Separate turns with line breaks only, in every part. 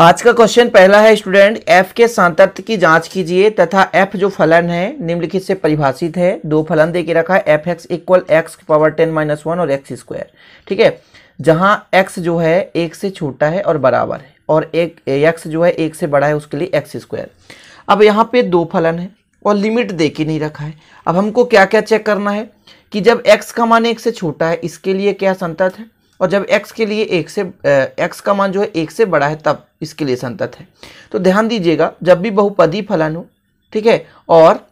आज का क्वेश्चन पहला है स्टूडेंट एफ के सांतत्व की जांच कीजिए तथा एफ जो फलन है निम्नलिखित से परिभाषित है दो फलन दे के रखा है F X equal X power ten minus one और एक्स स्क्वायर ठीक है जहां एक्स जो है एक से छोटा है और बराबर है और एक एक्स जो है एक से बड़ा है उसके लिए एक्स स्क्वायर अब यहाँ पे दो फलन है और लिमिट दे के नहीं रखा है अब हमको क्या क्या चेक करना है कि जब एक्स का मान एक से छोटा है इसके लिए क्या संतत है और जब x के लिए एक से x का मान जो है एक से बड़ा है तब इसके लिए संतत है तो ध्यान दीजिएगा जब भी बहुपदी फलन हो ठीक है और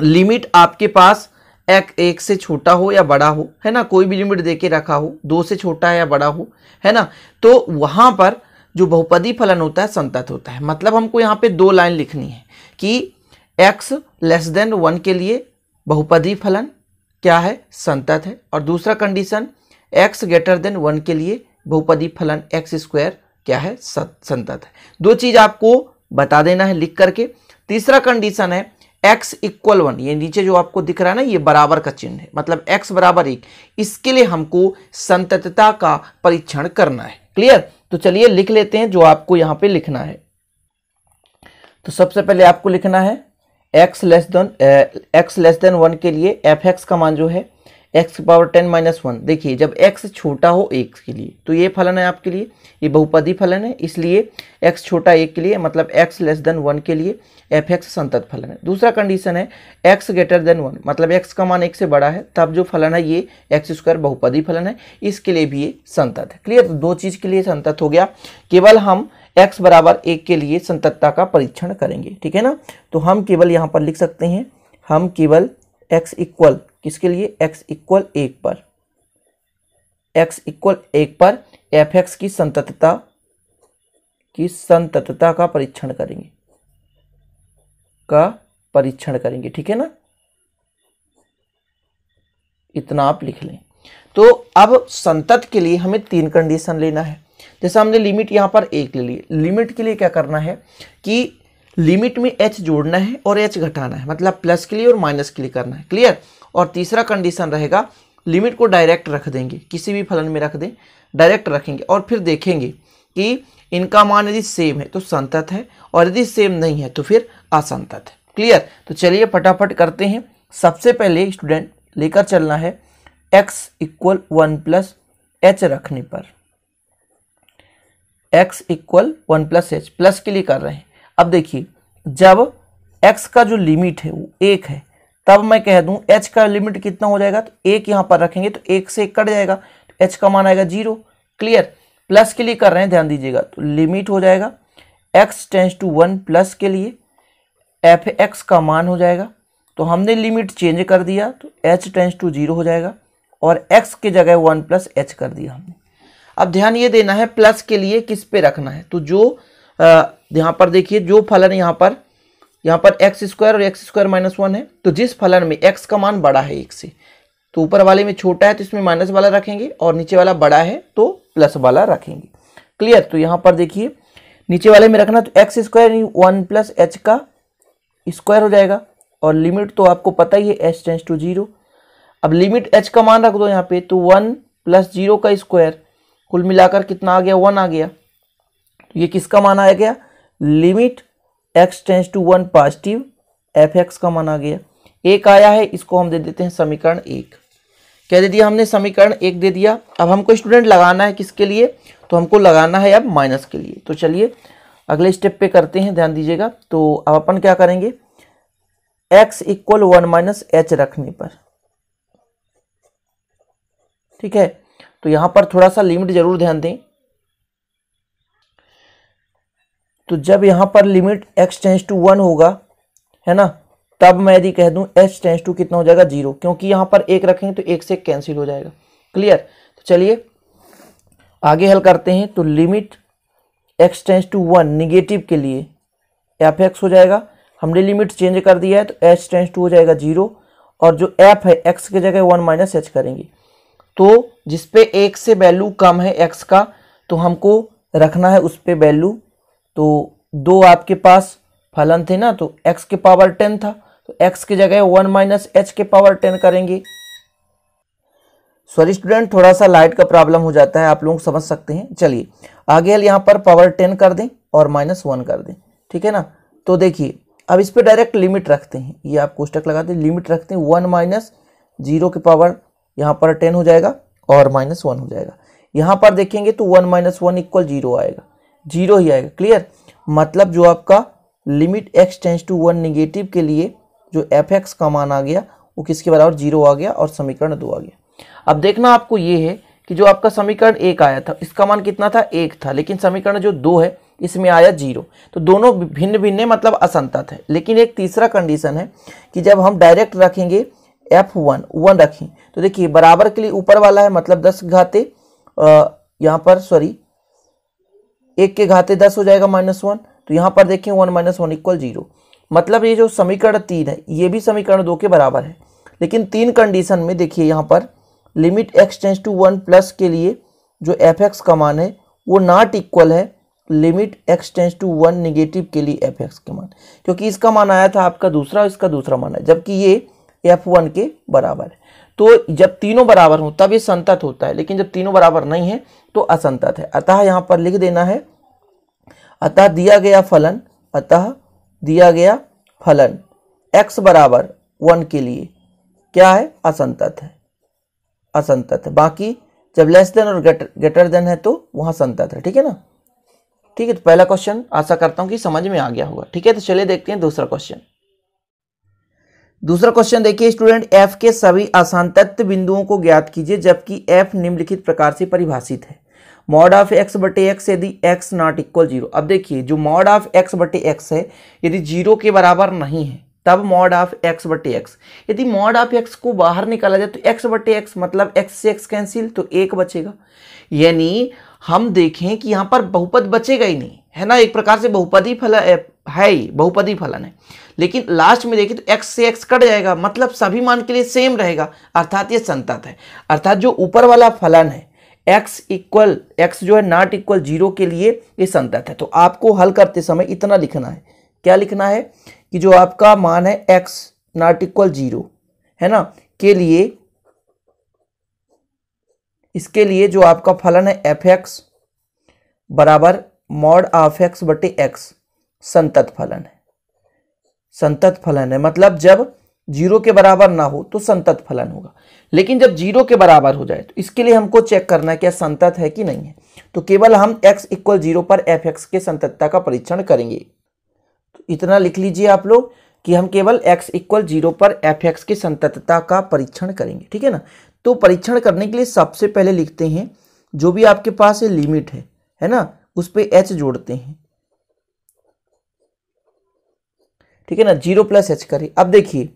लिमिट आपके पास एक, एक से छोटा हो या बड़ा हो है ना कोई भी लिमिट दे के रखा हो दो से छोटा है या बड़ा हो है ना तो वहाँ पर जो बहुपदी फलन होता है संतत होता है मतलब हमको यहाँ पे दो लाइन लिखनी है कि x लेस देन वन के लिए बहुपदी फलन क्या है संतत है और दूसरा condition X greater than one के लिए बहुपदी फलन एक्स स्क्वायर क्या है संतत है दो चीज आपको बता देना है लिख करके तीसरा कंडीशन है एक्स इक्वल वन ये नीचे जो आपको दिख रहा है ना ये बराबर का चिन्ह है मतलब एक्स बराबर एक इसके लिए हमको संततता का परीक्षण करना है क्लियर तो चलिए लिख लेते हैं जो आपको यहां पे लिखना है तो सबसे पहले आपको लिखना है X less than X less than one के लिए एफ एक्स का मान जो है एक्स की पावर टेन माइनस वन देखिए जब एक्स छोटा हो एक के लिए तो ये फलन है आपके लिए ये बहुपदी फलन है इसलिए एक्स छोटा एक के लिए मतलब एक्स लेस देन वन के लिए एफ एक्स संतत फलन है दूसरा कंडीशन है एक्स ग्रेटर देन वन मतलब एक्स का मान एक से बड़ा है तब जो फलन है ये एक्स स्क्वायर बहुपदी फलन है इसके लिए भी ये संतत है क्लियर तो दो चीज़ के लिए संतत हो गया केवल हम एक्स बराबर एक के लिए संततता का परीक्षण करेंगे ठीक है ना तो हम केवल यहाँ पर लिख सकते हैं हम केवल एक्स इक्वल किसके लिए एक्स इक्वल एक पर एक्स इक्वल एक पर एफ एक्स की संततता की संततता का परीक्षण करेंगे का परीक्षण करेंगे ठीक है ना इतना आप लिख लें तो अब संतत के लिए हमें तीन कंडीशन लेना है जैसे हमने लिमिट यहां पर एक ले ली लिमिट के लिए क्या करना है कि लिमिट में एच जोड़ना है और एच घटाना है मतलब प्लस के लिए और माइनस के लिए करना है क्लियर और तीसरा कंडीशन रहेगा लिमिट को डायरेक्ट रख देंगे किसी भी फलन में रख दें डायरेक्ट रखेंगे और फिर देखेंगे कि इनका मान यदि सेम है तो संतत है और यदि सेम नहीं है तो फिर असंतत है क्लियर तो चलिए फटाफट करते हैं सबसे पहले स्टूडेंट लेकर चलना है X equal one plus H रखने पर X equal one plus H plus के लिए कर रहे हैं अब देखिए जब x का जो लिमिट है वो एक है तब मैं कह दूं h का लिमिट कितना हो जाएगा तो एक यहाँ पर रखेंगे तो एक से एक कट जाएगा तो h का मान आएगा जीरो क्लियर प्लस के लिए कर रहे हैं ध्यान दीजिएगा तो लिमिट हो जाएगा x tends to one plus के लिए एफ एक्स का मान हो जाएगा तो हमने लिमिट चेंज कर दिया तो एच टेंस टू जीरो हो जाएगा और एक्स के जगह वन प्लस एच कर दिया हमने अब ध्यान ये देना है प्लस के लिए किस पे रखना है तो जो यहाँ पर देखिए जो फलन यहाँ पर यहाँ पर एक्स स्क्वायर और एक्स स्क्वायर माइनस वन है तो जिस फलन में एक्स का मान बड़ा है एक से तो ऊपर वाले में छोटा है तो इसमें माइनस वाला रखेंगे और नीचे वाला बड़ा है तो प्लस वाला रखेंगे क्लियर तो यहाँ पर देखिए नीचे वाले में रखना तो X square one plus H का स्क्वायर हो जाएगा और लिमिट तो आपको पता ही है एच टेंस टू जीरो अब लिमिट एच का मान रख दो यहाँ पे तो वन प्लस जीरो का स्क्वायर कुल मिलाकर कितना आ गया वन आ गया तो ये किसका माना आ गया limit X tends to one positive F X का माना गया एक आया है इसको हम दे देते हैं समीकरण एक क्या दे दिया हमने समीकरण एक दे दिया अब हमको स्टूडेंट लगाना है किसके लिए तो हमको लगाना है अब माइनस के लिए तो चलिए अगले स्टेप पे करते हैं ध्यान दीजिएगा तो अब अपन क्या करेंगे X equal one minus H रखने पर ठीक है तो यहां पर थोड़ा सा लिमिट जरूर ध्यान दें तो जब यहाँ पर limit X tends to one होगा है ना तब मैं यदि कह दूँ एच टेंस टू कितना हो जाएगा जीरो क्योंकि यहाँ पर एक रखेंगे तो एक से एक कैंसिल हो जाएगा क्लियर तो चलिए आगे हल करते हैं तो limit X tends to one negative के लिए एफ एक्स हो जाएगा हमने लिमिट चेंज कर दिया है तो एच टेंस टू हो जाएगा जीरो और जो एफ है एक्स की जगह वन माइनस एच करेंगे तो जिस पे एक से वैल्यू कम है एक्स का तो हमको रखना है उस पर वैल्यू तो दो आपके पास फलन थे ना तो एक्स के पावर टेन था तो एक्स की जगह वन माइनस एच के पावर टेन करेंगे सॉरी स्टूडेंट थोड़ा सा लाइट का प्रॉब्लम हो जाता है आप लोग समझ सकते हैं चलिए आगे यहाँ पर पावर टेन कर दें और माइनस वन कर दें ठीक है ना तो देखिए अब इस पर डायरेक्ट लिमिट रखते हैं ये आप कोष्टक लगा दें लिमिट रखते हैं वन माइनस जीरो के पावर यहाँ पर टेन हो जाएगा और माइनस वन हो जाएगा यहाँ पर देखेंगे तो one minus one equal zero आएगा जीरो ही आएगा क्लियर मतलब जो आपका limit X tends to one negative के लिए जो एफ एक्स का मान आ गया वो किसके बराबर जीरो आ गया और समीकरण दो आ गया अब देखना आपको ये है कि जो आपका समीकरण एक आया था इसका मान कितना था एक था लेकिन समीकरण जो दो है इसमें आया जीरो तो दोनों भिन्न भिन्न है मतलब असंतत है लेकिन एक तीसरा कंडीशन है कि जब हम डायरेक्ट रखेंगे एफ वन वन रखें तो देखिए बराबर के लिए ऊपर वाला है मतलब दस घाते यहाँ पर सॉरी एक के घाते दस हो जाएगा माइनस वन तो यहाँ पर देखें one minus one equal zero मतलब ये जो समीकरण तीन है ये भी समीकरण दो के बराबर है लेकिन तीन कंडीशन में देखिए यहाँ पर limit X tends to one plus के लिए जो एफ एक्स का मान है वो नॉट इक्वल है limit X tends to one negative के लिए एफ एक्स के मान क्योंकि इसका मान आया था आपका दूसरा इसका दूसरा मान है जबकि ये एफ वन के बराबर है तो जब तीनों बराबर हो तब ये संतत होता है लेकिन जब तीनों बराबर नहीं है तो असंतत है अतः यहां पर लिख देना है अतः दिया गया फलन अतः दिया गया फलन x बराबर वन के लिए क्या है असंतत है असंतत है बाकी जब लेस देन और ग्रेटर देन है तो वहां संतत है ठीक है ना ठीक है तो पहला क्वेश्चन आशा करता हूं कि समझ में आ गया होगा ठीक है तो चलिए देखते हैं दूसरा क्वेश्चन दूसरा क्वेश्चन देखिए स्टूडेंट एफ के सभी आसान तत्व बिंदुओं को ज्ञात कीजिए जबकि एफ निम्नलिखित प्रकार से परिभाषित है मॉड ऑफ एक्स बटे एक्स यदि एक्स नॉट इक्वल जीरो अब देखिए जो मॉड ऑफ एक्स बटे एक्स है यदि जीरो के बराबर नहीं है तब मॉड ऑफ एक्स बटे एक्स यदि मॉड ऑफ एक्स को बाहर निकाला जाए तो एक्स बटे एक्स मतलब एक्स से एक्स कैंसिल तो एक बचेगा यानी हम देखें कि यहाँ पर बहुपद बचेगा ही नहीं है ना एक प्रकार से बहुपद ही फला है ही बहुपदी फलन है लेकिन लास्ट में देखिए तो एक्स से एक्स कट जाएगा मतलब सभी मान के लिए सेम रहेगा अर्थात ये संतत है अर्थात जो ऊपर वाला फलन है एक्स इक्वल एक्स जो है नॉट इक्वल जीरो के लिए ये संतत है तो आपको हल करते समय इतना लिखना है क्या लिखना है कि जो आपका मान है एक्स नॉट इक्वल जीरो है ना के लिए इसके लिए जो आपका फलन है एफ एक्स बराबर मॉड ऑफ एक्स बटे एक्स संतत फलन है संतत फलन है मतलब जब जीरो के बराबर ना हो तो संतत फलन होगा लेकिन जब जीरो के बराबर हो जाए तो इसके लिए हमको चेक करना है क्या संतत है कि नहीं है तो केवल हम x इक्वल जीरो पर एफ एक्स के संततता का परीक्षण करेंगे तो इतना लिख लीजिए आप लोग कि हम केवल x इक्वल जीरो पर एफ एक्स के संततता का परीक्षण करेंगे ठीक है ना तो परीक्षण करने के लिए सबसे पहले लिखते हैं जो भी आपके पास लिमिट है है ना उस पर एच जोड़ते हैं ठीक है ना जीरो प्लस एच करी अब देखिए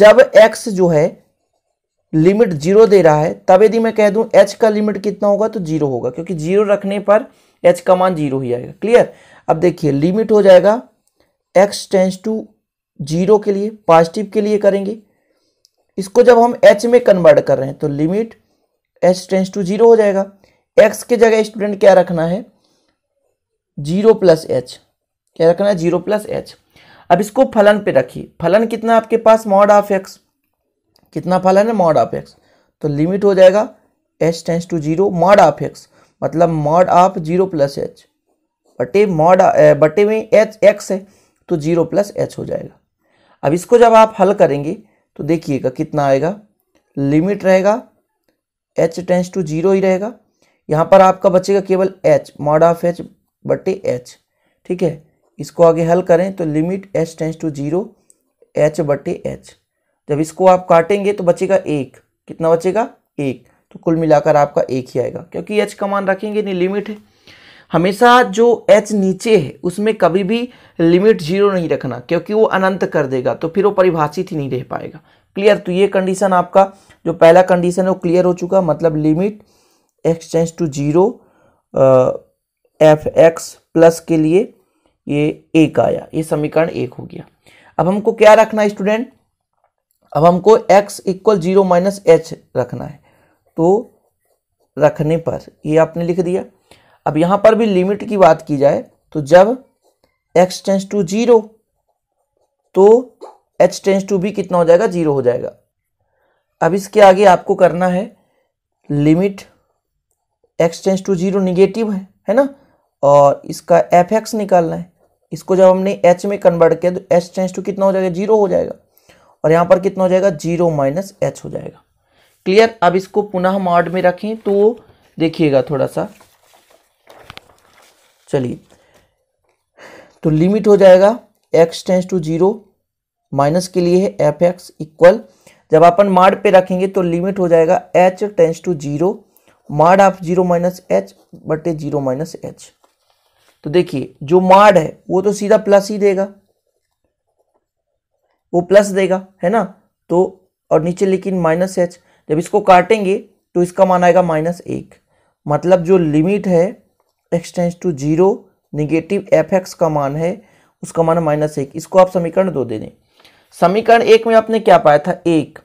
जब एक्स जो है लिमिट जीरो दे रहा है तब यदि मैं कह दूं एच का लिमिट कितना होगा तो जीरो होगा क्योंकि जीरो रखने पर एच का मान जीरो ही आएगा क्लियर अब देखिए लिमिट हो जाएगा एक्स टेंस टू जीरो के लिए पॉजिटिव के लिए करेंगे इसको जब हम एच में कन्वर्ट कर रहे हैं तो limit H tends to zero हो जाएगा एक्स के जगह स्टूडेंट क्या रखना है जीरो प्लस एच क्या रखना है जीरो प्लस एच अब इसको फलन पे रखिए फलन कितना आपके पास मॉड ऑफ एक्स कितना फलन है मॉड ऑफ एक्स तो लिमिट हो जाएगा H tends to zero mod of X मतलब mod of zero plus H बटे मॉड बटे में एच एक्स है तो जीरो प्लस एच हो जाएगा अब इसको जब आप हल करेंगे तो देखिएगा कितना आएगा लिमिट रहेगा एच टेंस टू जीरो ही रहेगा यहाँ पर आपका बचेगा केवल एच मॉड ऑफ एच बटे एच ठीक है इसको आगे हल करें तो limit H tends to zero H बटे एच जब इसको आप काटेंगे तो बचेगा एक कितना बचेगा एक तो कुल मिलाकर आपका एक ही आएगा क्योंकि एच का मान रखेंगे नहीं लिमिट है हमेशा जो एच नीचे है उसमें कभी भी लिमिट जीरो नहीं रखना क्योंकि वो अनंत कर देगा तो फिर वो परिभाषित ही नहीं रह पाएगा क्लियर तो ये कंडीशन आपका जो पहला कंडीशन है वो क्लियर हो चुका मतलब limit tends to zero F X plus के लिए ये एक आया ये समीकरण एक हो गया अब हमको क्या रखना है स्टूडेंट अब हमको x equal zero minus H रखना है तो रखने पर ये आपने लिख दिया अब यहाँ पर भी लिमिट की बात की जाए तो जब x टेंस टू जीरो तो h टेंस टू भी कितना हो जाएगा जीरो हो जाएगा अब इसके आगे आपको करना है limit x tends to zero negative है है ना और इसका एफ एक्स निकालना है इसको जब हमने एच में कन्वर्ट किया तो एच चेंज टू कितना हो जाएगा जीरो हो जाएगा और यहाँ पर कितना हो जाएगा जीरो माइनस एच हो जाएगा क्लियर अब इसको पुनः हम आर्ड में रखें तो देखिएगा थोड़ा सा चलिए तो लिमिट हो जाएगा X tends to zero minus के लिए है एफ एक्स इक्वल जब अपन मार्ड पे रखेंगे तो लिमिट हो जाएगा H tends to zero mod of zero minus H बटे जीरो माइनस एच तो देखिए जो मार्ड है वो तो सीधा प्लस ही देगा वो प्लस देगा है ना तो और नीचे लेकिन माइनस एच जब इसको काटेंगे तो इसका मान आएगा माइनस एक मतलब जो लिमिट है x tends to zero negative F X का मान है उसका मान माइनस एक इसको आप समीकरण दो दे दें समीकरण एक में आपने क्या पाया था एक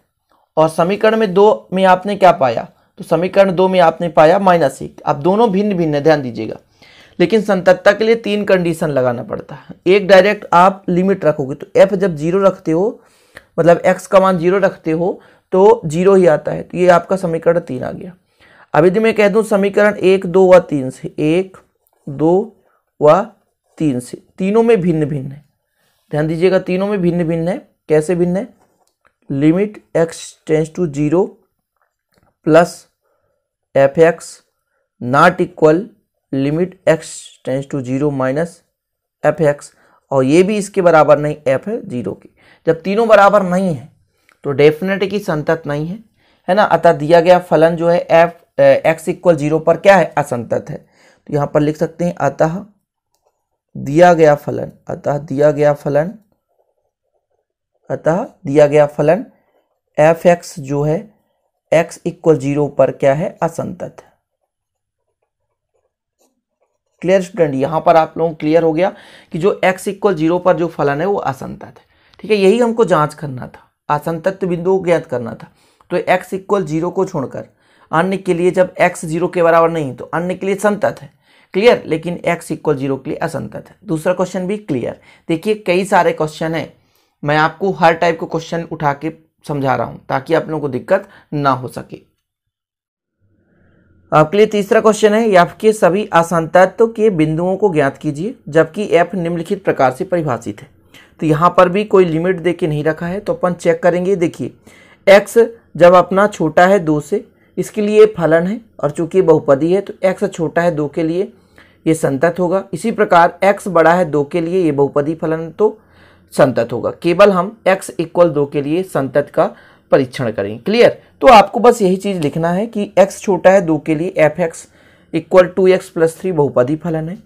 और समीकरण में दो में आपने क्या पाया तो समीकरण दो में आपने पाया माइनस एक आप दोनों भिन्न भिन्न ध्यान दीजिएगा लेकिन संतत्ता के लिए तीन कंडीशन लगाना पड़ता है एक डायरेक्ट आप लिमिट रखोगे तो एफ जब जीरो रखते हो मतलब एक्स का मान जीरो रखते हो तो जीरो ही आता है तो ये आपका समीकरण तीन आ गया अभी यदि मैं कह दूँ समीकरण एक दो व तीन से एक दो व तीन से तीनों में भिन्न भिन्न है ध्यान दीजिएगा तीनों में भिन्न भिन्न है कैसे भिन्न है limit X tends to zero plus F X not equal limit X tends to zero minus F X और ये भी इसके बराबर नहीं एफ है जीरो के जब तीनों बराबर नहीं है तो डेफिनेट की संतत नहीं है है ना अतः दिया गया फलन जो है एफ एक्स इक्वल जीरो पर क्या है असंतत है तो यहाँ पर लिख सकते हैं अतः दिया गया फलन अतः दिया गया फलन अतः दिया गया फलन एफ एक्स जो है एक्स इक्वल जीरो पर क्या है असंतत है क्लियर स्टूडेंट यहाँ पर आप लोगों क्लियर हो गया कि जो एक्स इक्वल जीरो पर जो फलन है वो असंतत है ठीक है यही हमको जांच करना था असंतत्व बिंदु को ज्ञात करना था तो एक्स इक्वल जीरो को छोड़कर अन्य के लिए जब एक्स जीरो के बराबर नहीं तो अन्य के लिए संतत है क्लियर लेकिन एक्स इक्वल जीरो के लिए असंतत है दूसरा क्वेश्चन भी क्लियर देखिए कई सारे क्वेश्चन हैं मैं आपको हर टाइप का क्वेश्चन उठा के समझा रहा हूँ ताकि आप लोगों को दिक्कत ना हो सके आपके लिए तीसरा क्वेश्चन है एफ के सभी आसान तत्व के बिंदुओं को ज्ञात कीजिए जबकि एफ निम्नलिखित प्रकार से परिभाषित है तो यहाँ पर भी कोई लिमिट दे के नहीं रखा है तो अपन चेक करेंगे देखिए एक्स जब अपना छोटा है दो से इसके लिए फलन है और चूंकि बहुपदी है तो एक्स छोटा है दो के लिए ये संतत होगा इसी प्रकार एक्स बड़ा है दो के लिए ये बहुपदी फलन तो संतत होगा केवल हम एक्स इक्वल दो के लिए संतत का परीक्षण करें क्लियर तो आपको बस यही चीज़ लिखना है कि x छोटा है दो के लिए F X equal two X plus three बहुपदी फलन है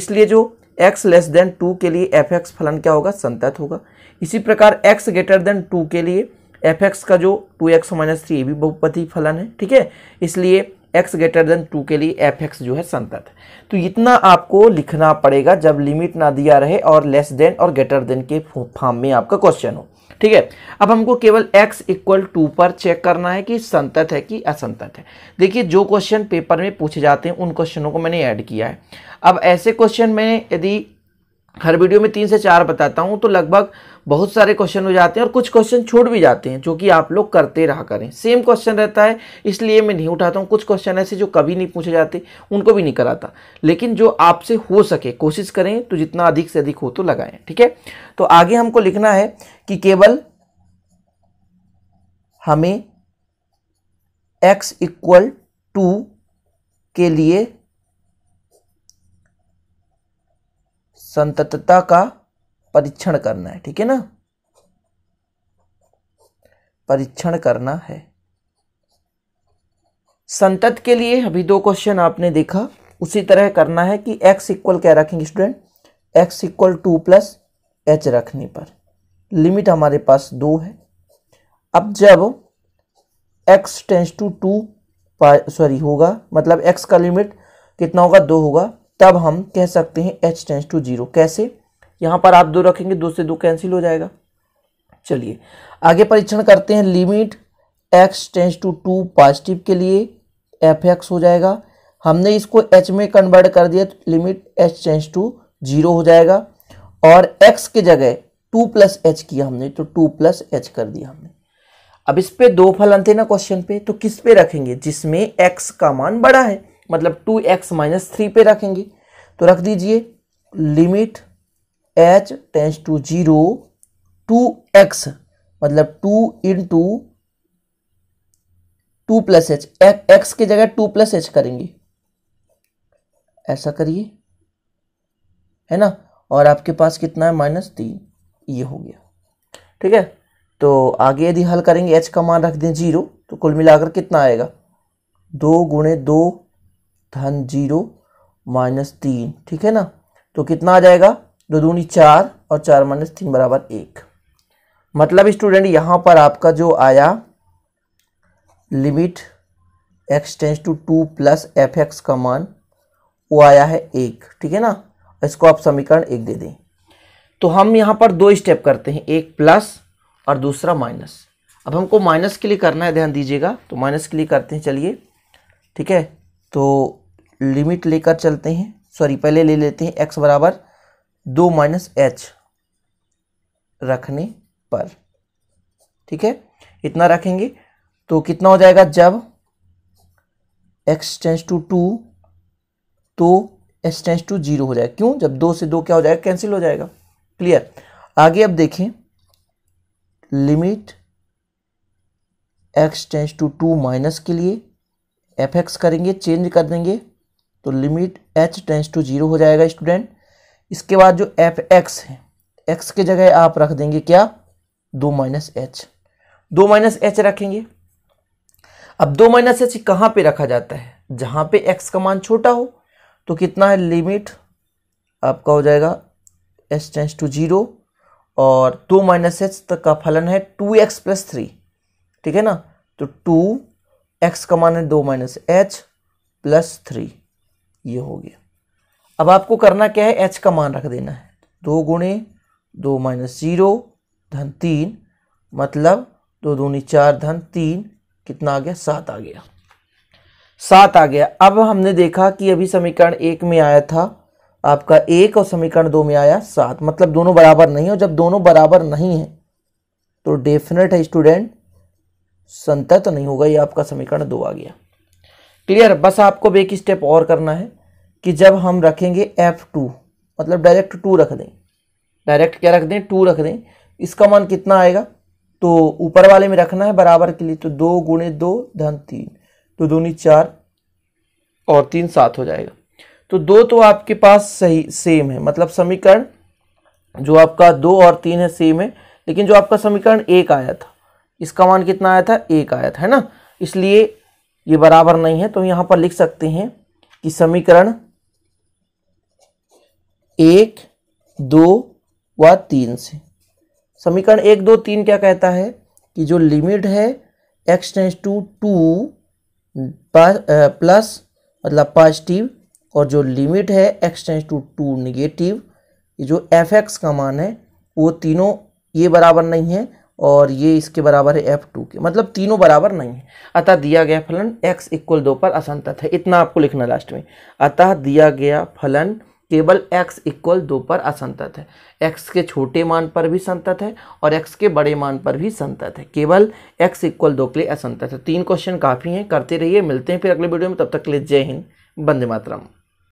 इसलिए जो x लेस देन टू के लिए एफ एक्स फलन क्या होगा संतत होगा इसी प्रकार x ग्रेटर देन टू के लिए एफ एक्स का जो टू एक्स माइनस थ्री ये भी बहुपति फलन है ठीक है इसलिए एक्स ग्रेटर देन टू के लिए एफ एक्स जो है संतत तो इतना आपको लिखना पड़ेगा जब लिमिट ना दिया रहे और लेस देन और ग्रेटर देन के फॉर्म में आपका क्वेश्चन हो ठीक है अब हमको केवल x इक्वल टू पर चेक करना है कि संतत है कि असंतत है देखिए जो क्वेश्चन पेपर में पूछे जाते हैं उन क्वेश्चनों को मैंने ऐड किया है अब ऐसे क्वेश्चन में यदि हर वीडियो में तीन से चार बताता हूँ तो लगभग बहुत सारे क्वेश्चन हो जाते हैं और कुछ क्वेश्चन छूट भी जाते हैं जो कि आप लोग करते रहा करें सेम क्वेश्चन रहता है इसलिए मैं नहीं उठाता हूँ कुछ क्वेश्चन ऐसे जो कभी नहीं पूछे जाते उनको भी नहीं कराता लेकिन जो आपसे हो सके कोशिश करें तो जितना अधिक से अधिक हो तो लगाएं ठीक है तो आगे हमको लिखना है कि केवल हमें x इक्वल टू के लिए संततता का परीक्षण करना है ठीक है ना परीक्षण करना है संतत के लिए अभी दो क्वेश्चन आपने देखा उसी तरह करना है कि x इक्वल क्या रखेंगे student x equal two plus H रखने पर लिमिट हमारे पास दो है अब जब x tends to two sorry होगा मतलब x का लिमिट कितना होगा दो होगा तब हम कह सकते हैं h टेंस टू जीरो कैसे यहाँ पर आप दो रखेंगे दो से दो कैंसिल हो जाएगा चलिए आगे परीक्षण करते हैं limit X tends to two positive के लिए एफ एक्स हो जाएगा हमने इसको एच में कन्वर्ट कर दिया तो limit H tends to zero हो जाएगा और एक्स के जगह टू प्लस एच किया हमने तो टू प्लस एच कर दिया हमने अब इस पे दो फलन थे ना क्वेश्चन पे तो किस पे रखेंगे जिसमें एक्स का मान बड़ा है मतलब टू एक्स माइनस थ्री पे रखेंगे तो रख दीजिए limit H tends to zero two X मतलब two into two plus H X की जगह टू प्लस एच करेंगे ऐसा करिए है ना और आपके पास कितना है माइनस तीन ये हो गया ठीक है तो आगे यदि हल करेंगे एच का मान रख दें जीरो तो कुल मिलाकर कितना आएगा दो गुणे दो धन जीरो माइनस तीन ठीक है ना तो कितना आ जाएगा दो दूनी चार और चार माइनस तीन बराबर एक मतलब स्टूडेंट यहाँ पर आपका जो आया limit X tends to two plus F X का मान वो आया है एक ठीक है ना इसको आप समीकरण एक दे दें तो हम यहाँ पर दो स्टेप करते हैं एक प्लस और दूसरा माइनस अब हमको माइनस के लिए करना है ध्यान दीजिएगा तो माइनस के लिए करते हैं चलिए ठीक है तो लिमिट लेकर चलते हैं सॉरी पहले ले लेते हैं एक्स बराबर दो माइनस एच रखने पर ठीक है इतना रखेंगे तो कितना हो जाएगा जब एक्स टेंस टू टू तो एच टेंस टू जीरो हो जाएगा क्यों जब दो से दो क्या हो जाएगा कैंसिल हो जाएगा क्लियर आगे अब देखें limit X tends to two minus के लिए एफ एक्स करेंगे चेंज कर देंगे तो limit H tends to zero हो जाएगा स्टूडेंट इसके बाद जो एफ एक्स है एक्स के जगह आप रख देंगे क्या दो माइनस एच दो माइनस एच रखेंगे अब दो माइनस एच कहाँ पर रखा जाता है जहाँ पे एक्स का मान छोटा हो तो कितना है लिमिट आपका हो जाएगा एच टेंस टू जीरो और दो माइनस एच तक का फलन है टू एक्स प्लस थ्री ठीक है ना तो टू एक्स का मान है दो माइनस एच प्लस थ्री ये हो गया अब आपको करना क्या है एच का मान रख देना है दो गुणे दो माइनस जीरो धन तीन मतलब दो दूनी चार धन तीन कितना आ गया सात आ गया सात आ गया अब हमने देखा कि अभी समीकरण एक में आया था आपका एक और समीकरण दो में आया सात मतलब दोनों बराबर नहीं है जब दोनों बराबर नहीं है तो डेफिनेट है स्टूडेंट संतत नहीं होगा ये आपका समीकरण दो आ गया क्लियर बस आपको एक स्टेप और करना है कि जब हम रखेंगे एफ टू मतलब डायरेक्ट टू रख दें डायरेक्ट क्या रख दें टू रख दें इसका मान कितना आएगा तो ऊपर वाले में रखना है बराबर के लिए तो दो गुणे दो धन तीन तो दूनी चार और तीन सात हो जाएगा तो दो तो आपके पास सही सेम है मतलब समीकरण जो आपका दो और तीन है सेम है लेकिन जो आपका समीकरण एक आया था इसका मान कितना आया था एक आया था है ना इसलिए ये बराबर नहीं है तो यहाँ पर लिख सकते हैं कि समीकरण एक दो व तीन से समीकरण एक दो तीन क्या कहता है कि जो लिमिट है X tends to two plus मतलब पॉजिटिव और जो लिमिट है X tends to two negative जो एफ एक्स का मान है वो तीनों ये बराबर नहीं है और ये इसके बराबर है एफ टू के मतलब तीनों बराबर नहीं है अतः दिया गया फलन एक्स इक्वल दो पर असंतत है इतना आपको लिखना लास्ट में अतः दिया गया फलन केवल x इक्वल दो पर असंतत है x के छोटे मान पर भी संतत है और x के बड़े मान पर भी संतत है केवल x इक्वल दो के लिए असंतत है तीन क्वेश्चन काफ़ी हैं करते रहिए है, मिलते हैं फिर अगले वीडियो में तब तक के लिए जय हिंद बंदे मातरम